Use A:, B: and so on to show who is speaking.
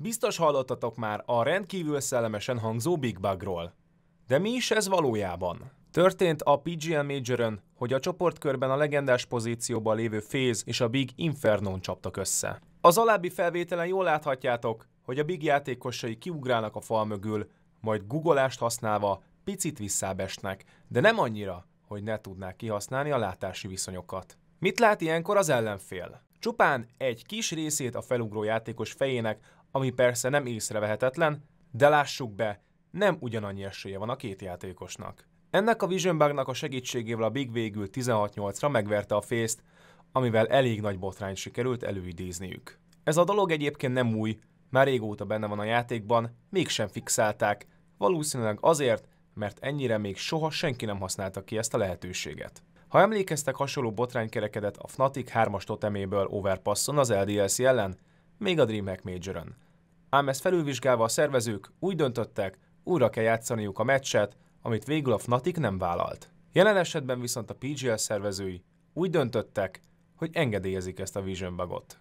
A: Biztos hallottatok már a rendkívül szellemesen hangzó Big Bugról. De mi is ez valójában? Történt a PGL major hogy a csoportkörben a legendás pozícióban lévő Féz és a Big Infernon csaptak össze. Az alábbi felvételen jól láthatjátok, hogy a Big játékosai kiugrálnak a fal mögül, majd guggolást használva picit visszábesnek, de nem annyira, hogy ne tudnák kihasználni a látási viszonyokat. Mit lát ilyenkor az ellenfél? Csupán egy kis részét a felugró játékos fejének, ami persze nem észrevehetetlen, de lássuk be, nem ugyanannyi esélye van a két játékosnak. Ennek a Vision Bugnak a segítségével a Big végül 16-8-ra megverte a fészt, amivel elég nagy botrányt sikerült előidézniük. Ez a dolog egyébként nem új, már régóta benne van a játékban, mégsem fixálták, valószínűleg azért, mert ennyire még soha senki nem használta ki ezt a lehetőséget. Ha emlékeztek, hasonló botrány kerekedett a Fnatic 3-as toteméből Overpasson az LDLC ellen, még a DreamHack -ön. Ám ezt felülvizsgálva a szervezők úgy döntöttek, újra kell játszaniuk a meccset, amit végül a Fnatic nem vállalt. Jelen esetben viszont a PGL szervezői úgy döntöttek, hogy engedélyezik ezt a Vision bugot.